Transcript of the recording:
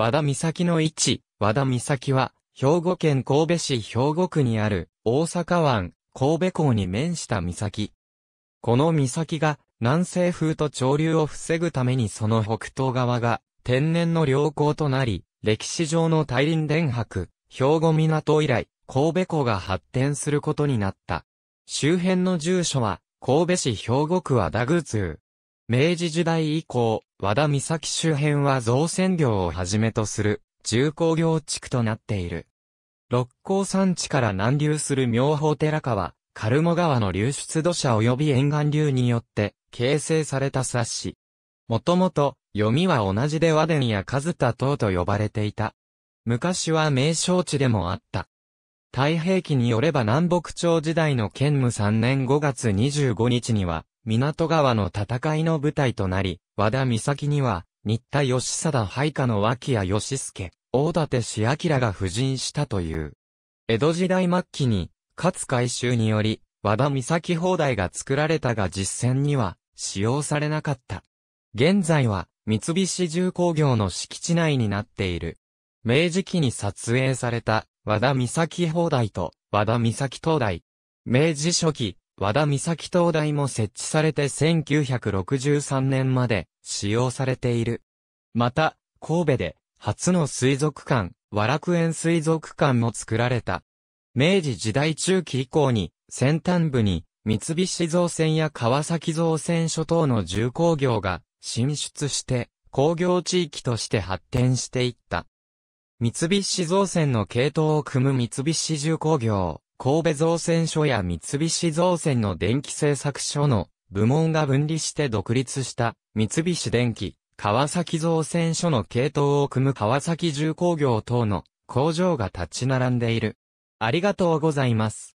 和田岬の位置、和田岬は、兵庫県神戸市兵庫区にある、大阪湾、神戸港に面した岬。この岬が、南西風と潮流を防ぐためにその北東側が、天然の良港となり、歴史上の大輪電白、兵庫港以来、神戸港が発展することになった。周辺の住所は、神戸市兵庫区和田宮通、明治時代以降、和田岬周辺は造船業をはじめとする重工業地区となっている。六甲山地から南流する妙法寺川、カルモ川の流出土砂及び沿岸流によって形成された冊子。もともと、読みは同じで和田や和田等と呼ばれていた。昔は名称地でもあった。太平記によれば南北朝時代の建武3年5月25日には、港川の戦いの舞台となり、和田岬には、新田義貞配下の脇屋義助、大館志明が布陣したという。江戸時代末期に、勝改修により、和田岬砲台が作られたが実戦には、使用されなかった。現在は、三菱重工業の敷地内になっている。明治期に撮影された、和田岬砲台と、和田岬灯台。明治初期、和田岬灯台も設置されて1963年まで使用されている。また、神戸で初の水族館、和楽園水族館も作られた。明治時代中期以降に、先端部に、三菱造船や川崎造船所等の重工業が進出して、工業地域として発展していった。三菱造船の系統を組む三菱重工業。神戸造船所や三菱造船の電気製作所の部門が分離して独立した三菱電機、川崎造船所の系統を組む川崎重工業等の工場が立ち並んでいる。ありがとうございます。